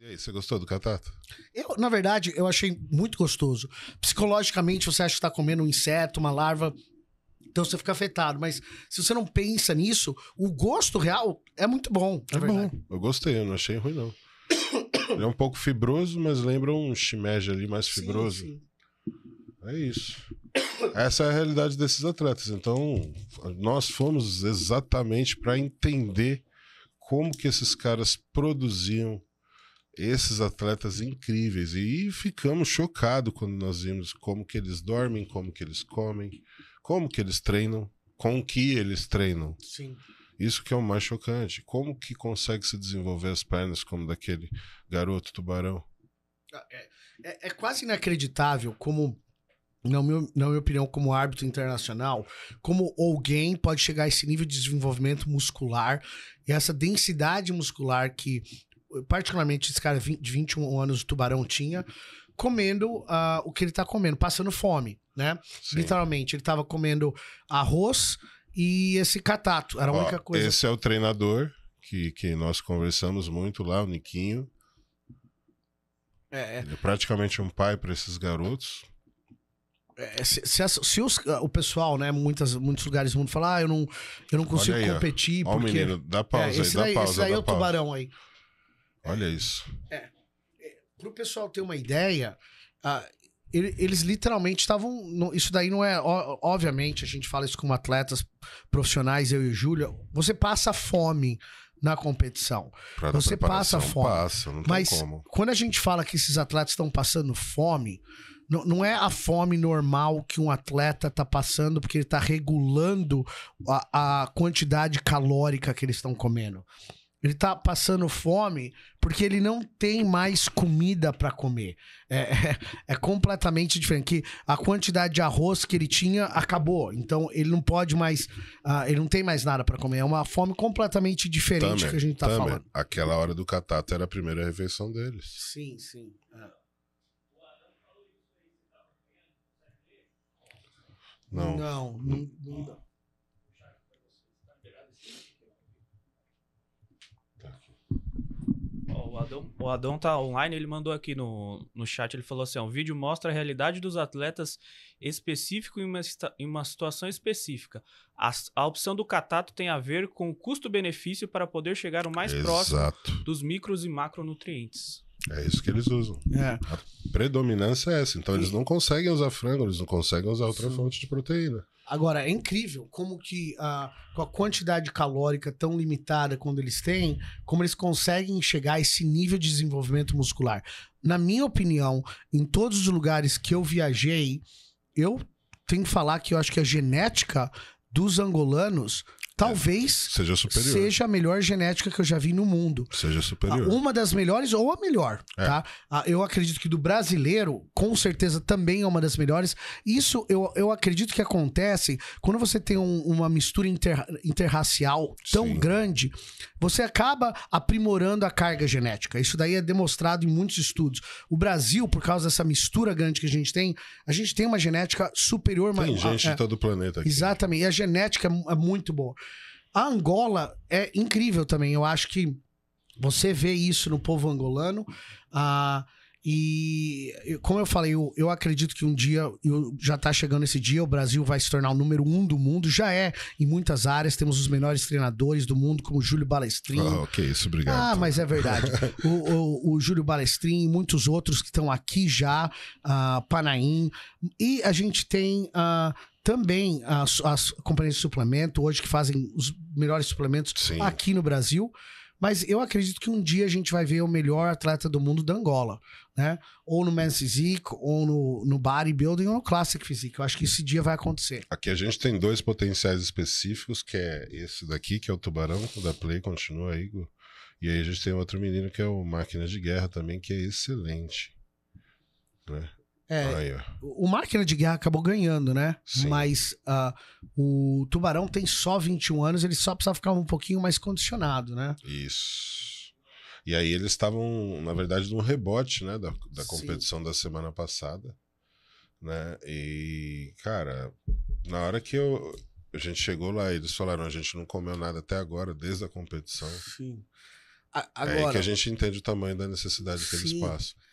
E aí, você gostou do catato? Eu, na verdade, eu achei muito gostoso. Psicologicamente, você acha que está comendo um inseto, uma larva, então você fica afetado. Mas se você não pensa nisso, o gosto real é muito bom. É verdade. bom. Eu gostei, eu não achei ruim, não. Ele é um pouco fibroso, mas lembra um shimeji ali mais fibroso. Sim, sim. É isso. Essa é a realidade desses atletas. Então, nós fomos exatamente para entender como que esses caras produziam esses atletas incríveis e ficamos chocados quando nós vimos como que eles dormem, como que eles comem, como que eles treinam, com que eles treinam. Sim. Isso que é o mais chocante. Como que consegue se desenvolver as pernas como daquele garoto tubarão? Ah, é, é, é quase inacreditável como, na minha, na minha opinião, como árbitro internacional, como alguém pode chegar a esse nível de desenvolvimento muscular e essa densidade muscular que particularmente esse cara de 21 anos, o Tubarão tinha, comendo uh, o que ele tá comendo, passando fome, né? Sim. Literalmente, ele tava comendo arroz e esse catato, era a Ó, única coisa. Esse é o treinador que, que nós conversamos muito lá, o Niquinho. É. é. Ele é praticamente um pai para esses garotos. É, é, se, se, as, se os, ah, o pessoal, né, muitas, muitos lugares do mundo falar, ah, eu não, eu não consigo aí, competir. Ó, porque... Ó, menino, dá pausa é, aí, dá daí, pausa. Esse daí é o pausa. tubarão aí. Olha isso. É, é, Para o pessoal ter uma ideia, uh, eles literalmente estavam. Isso daí não é. Obviamente, a gente fala isso como atletas profissionais, eu e o Júlio. Você passa fome na competição. Pra você passa fome. Passa, mas como. quando a gente fala que esses atletas estão passando fome, não, não, é a fome normal que um atleta está passando, porque ele está regulando a, a quantidade calórica que eles estão comendo. Ele tá passando fome porque ele não tem mais comida para comer. É, é, é, completamente diferente. Que a quantidade de arroz que ele tinha acabou. Então ele não pode mais. Uh, ele não tem mais nada para comer. É uma fome completamente diferente também, que a gente tá falando. Aquela hora do catata era a primeira refeição deles. Sim, sim. É. Não. Não, não, não O Adão tá online, ele mandou aqui no, no chat, ele falou assim: o vídeo mostra a realidade dos atletas específico em uma, em uma situação específica. A, a opção do catato tem a ver com o custo-benefício para poder chegar o mais Exato. próximo dos micros e macronutrientes. É isso que eles usam. É. A predominância é essa. Então eles não conseguem usar frango, eles não conseguem usar outra Sim. fonte de proteína. Agora, é incrível como que a ah, com a quantidade calórica tão limitada quando eles têm, como eles conseguem chegar a esse nível de desenvolvimento muscular. Na minha opinião, em todos os lugares que eu viajei, eu tenho que falar que eu acho que a genética dos angolanos talvez seja, superior. seja a melhor genética que eu já vi no mundo. Seja superior. Ah, uma das melhores ou a melhor, é. tá? Ah, eu acredito que do brasileiro, com certeza, também é uma das melhores. Isso eu, eu acredito que acontece quando você tem um, uma mistura inter, interracial tão Sim. grande, você acaba aprimorando a carga genética. Isso daí é demonstrado em muitos estudos. O Brasil, por causa dessa mistura grande que a gente tem, a gente tem uma genética superior. Tem mas, gente a, ah, é, de todo o planeta é, aqui. Exatamente. E a genética é, é muito boa. A Angola é incrível também. Eu acho que você vê isso no povo angolano. Ah, e, como eu falei, eu, eu acredito que um dia, eu, já está chegando esse dia, o Brasil vai se tornar o número um do mundo. Já é em muitas áreas, temos os melhores treinadores do mundo, como o Júlio Balestrin. Ah, ok, isso, obrigado. Ah, mas é verdade. o, o, o, Júlio Balestrin e muitos outros que estão aqui já, uh, Panaim. E a gente tem uh, também as, as companhias de suplemento, hoje que fazem os melhores suplementos Sim. aqui no Brasil. Mas eu acredito que um dia a gente vai ver o melhor atleta do mundo da Angola, né? Ou no Men's Physique, ou no, no Bodybuilding, ou no Classic Physique. Eu acho que esse dia vai acontecer. Aqui a gente tem dois potenciais específicos, que é esse daqui, que é o Tubarão, da Play, continua aí, Igor. E aí a gente tem outro menino que é o Máquina de Guerra também, que é excelente. Né? É, o Máquina de Guerra acabou ganhando, né? Sim. Mas uh, o Tubarão tem só 21 anos, ele só precisa ficar um pouquinho mais condicionado, né? Isso. E aí eles estavam, na verdade, num rebote, né? Da, da competição Sim. da semana passada, né? E, cara, na hora que eu, a gente chegou lá, eles falaram, a gente não comeu nada até agora, desde a competição. Sim. A, agora... É aí que a gente entende o tamanho da necessidade que eles passam.